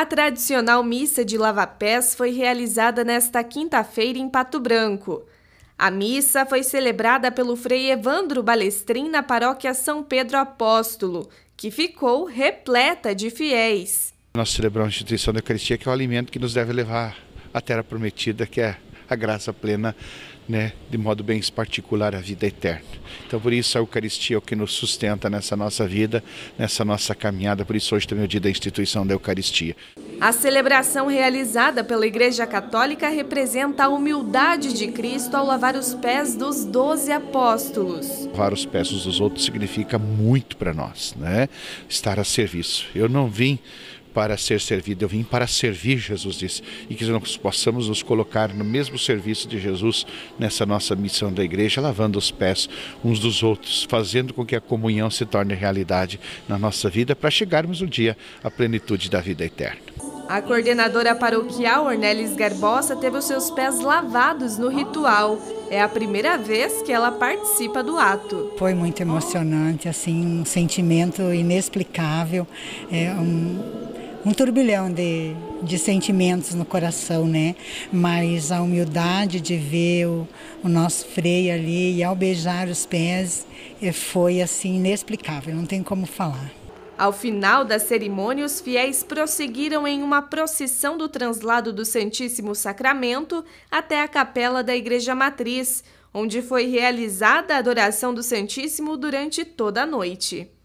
A tradicional missa de lava-pés foi realizada nesta quinta-feira em Pato Branco. A missa foi celebrada pelo frei Evandro Balestrin na paróquia São Pedro Apóstolo, que ficou repleta de fiéis. Nós celebramos a instituição da Eucaristia, que é o alimento que nos deve levar à terra prometida, que é a graça plena né, de modo bem particular, a vida eterna. Então, por isso, a Eucaristia é o que nos sustenta nessa nossa vida, nessa nossa caminhada. Por isso, hoje também é o dia da instituição da Eucaristia. A celebração realizada pela Igreja Católica representa a humildade de Cristo ao lavar os pés dos doze apóstolos. Lavar os pés dos outros significa muito para nós, né? Estar a serviço. Eu não vim para ser servido, eu vim para servir, Jesus disse, e que nós possamos nos colocar no mesmo serviço de Jesus nessa nossa missão da igreja, lavando os pés uns dos outros, fazendo com que a comunhão se torne realidade na nossa vida para chegarmos um dia à plenitude da vida eterna. A coordenadora paroquial Ornelis Garbosa teve os seus pés lavados no ritual. É a primeira vez que ela participa do ato. Foi muito emocionante, assim, um sentimento inexplicável. É um um turbilhão de, de sentimentos no coração, né? Mas a humildade de ver o, o nosso freio ali e ao beijar os pés eh, foi assim inexplicável, não tem como falar. Ao final da cerimônia, os fiéis prosseguiram em uma procissão do translado do Santíssimo Sacramento até a capela da Igreja Matriz, onde foi realizada a adoração do Santíssimo durante toda a noite.